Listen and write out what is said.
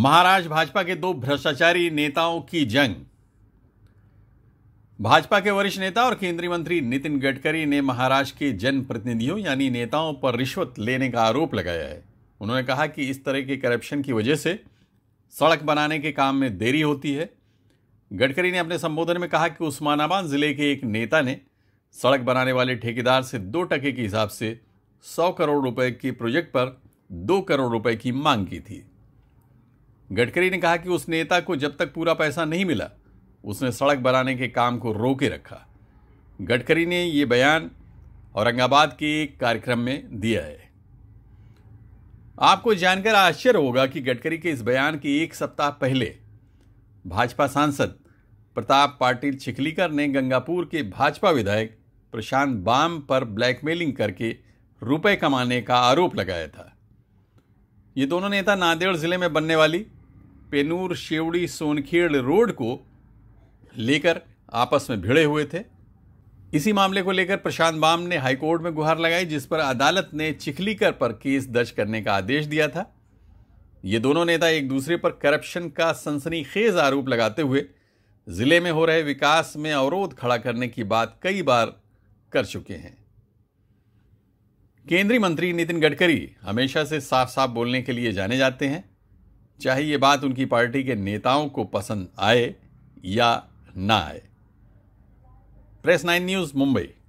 महाराष्ट्र भाजपा के दो भ्रष्टाचारी नेताओं की जंग भाजपा के वरिष्ठ नेता और केंद्रीय मंत्री नितिन गडकरी ने महाराष्ट्र के जनप्रतिनिधियों यानी नेताओं पर रिश्वत लेने का आरोप लगाया है उन्होंने कहा कि इस तरह के करप्शन की वजह से सड़क बनाने के काम में देरी होती है गडकरी ने अपने संबोधन में कहा कि उस्मानाबाद जिले के एक नेता ने सड़क बनाने वाले ठेकेदार से दो टके के हिसाब से सौ करोड़ रुपए के प्रोजेक्ट पर दो करोड़ रुपए की मांग की थी गडकरी ने कहा कि उस नेता को जब तक पूरा पैसा नहीं मिला उसने सड़क बनाने के काम को रोके रखा गडकरी ने यह बयान औरंगाबाद के एक कार्यक्रम में दिया है आपको जानकर आश्चर्य होगा कि गडकरी के इस बयान के एक सप्ताह पहले भाजपा सांसद प्रताप पाटिल छिखलीकर ने गंगापुर के भाजपा विधायक प्रशांत बाम पर ब्लैकमेलिंग करके रुपए कमाने का आरोप लगाया था ये दोनों नेता नांदेड़ जिले में बनने वाली पेनूर शेवड़ी सोनखेड़ रोड को लेकर आपस में भिड़े हुए थे इसी मामले को लेकर प्रशांत बाम ने हाईकोर्ट में गुहार लगाई जिस पर अदालत ने चिखलीकर पर केस दर्ज करने का आदेश दिया था ये दोनों नेता एक दूसरे पर करप्शन का सनसनीखेज आरोप लगाते हुए जिले में हो रहे विकास में अवरोध खड़ा करने की बात कई बार कर चुके हैं केंद्रीय मंत्री नितिन गडकरी हमेशा से साफ साफ बोलने के लिए जाने जाते हैं चाहे ये बात उनकी पार्टी के नेताओं को पसंद आए या ना आए प्रेस नाइन न्यूज़ मुंबई